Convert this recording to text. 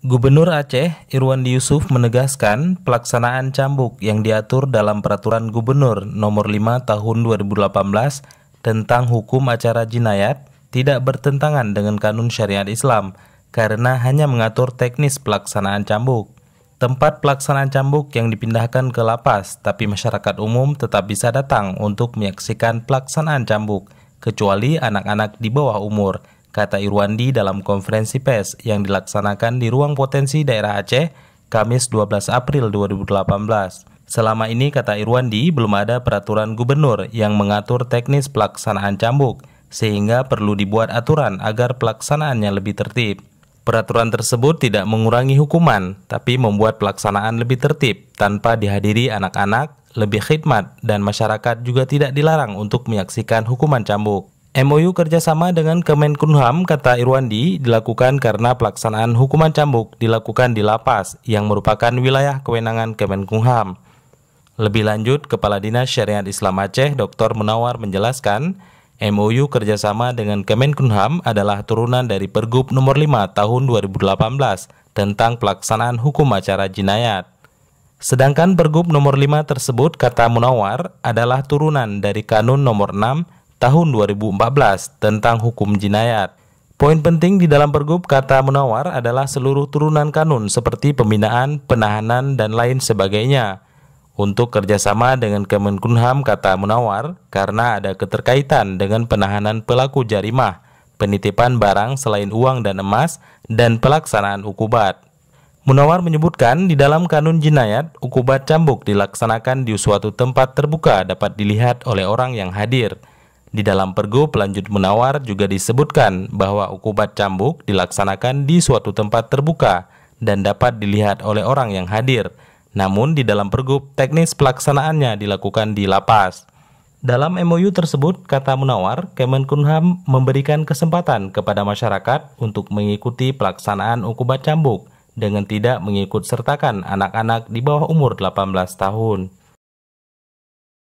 Gubernur Aceh Irwan Yusuf menegaskan pelaksanaan cambuk yang diatur dalam peraturan Gubernur Nomor 5 Tahun 2018 tentang hukum acara jinayat tidak bertentangan dengan kanun syariat Islam karena hanya mengatur teknis pelaksanaan cambuk. Tempat pelaksanaan cambuk yang dipindahkan ke lapas, tapi masyarakat umum tetap bisa datang untuk menyaksikan pelaksanaan cambuk, kecuali anak-anak di bawah umur kata Irwandi dalam konferensi pers yang dilaksanakan di Ruang Potensi Daerah Aceh, Kamis 12 April 2018. Selama ini, kata Irwandi, belum ada peraturan gubernur yang mengatur teknis pelaksanaan cambuk, sehingga perlu dibuat aturan agar pelaksanaannya lebih tertib. Peraturan tersebut tidak mengurangi hukuman, tapi membuat pelaksanaan lebih tertib tanpa dihadiri anak-anak, lebih khidmat, dan masyarakat juga tidak dilarang untuk menyaksikan hukuman cambuk. MOU kerjasama dengan Kemenkumham, kata Irwandi, dilakukan karena pelaksanaan hukuman cambuk dilakukan di Lapas, yang merupakan wilayah kewenangan Kemenkumham. Lebih lanjut, Kepala Dinas Syariat Islam Aceh, Dr. Munawar menjelaskan, MOU kerjasama dengan Kemenkumham adalah turunan dari Pergub nomor 5 tahun 2018 tentang pelaksanaan hukum acara jinayat. Sedangkan Pergub nomor 5 tersebut, kata Munawar, adalah turunan dari Kanun nomor 6 tahun 2014 tentang hukum jinayat. Poin penting di dalam pergub kata menawar adalah seluruh turunan kanun seperti pembinaan, penahanan, dan lain sebagainya. Untuk kerjasama dengan Kemenkumham kata menawar karena ada keterkaitan dengan penahanan pelaku jarimah, penitipan barang selain uang dan emas, dan pelaksanaan ukubat. Munawar menyebutkan di dalam kanun jinayat, ukubat cambuk dilaksanakan di suatu tempat terbuka dapat dilihat oleh orang yang hadir. Di dalam Pergub Lanjut menawar juga disebutkan bahwa ukubat cambuk dilaksanakan di suatu tempat terbuka dan dapat dilihat oleh orang yang hadir. Namun di dalam Pergub teknis pelaksanaannya dilakukan di lapas. Dalam MOU tersebut, kata Munawar, Kemenkumham memberikan kesempatan kepada masyarakat untuk mengikuti pelaksanaan ukubat cambuk dengan tidak mengikut sertakan anak-anak di bawah umur 18 tahun.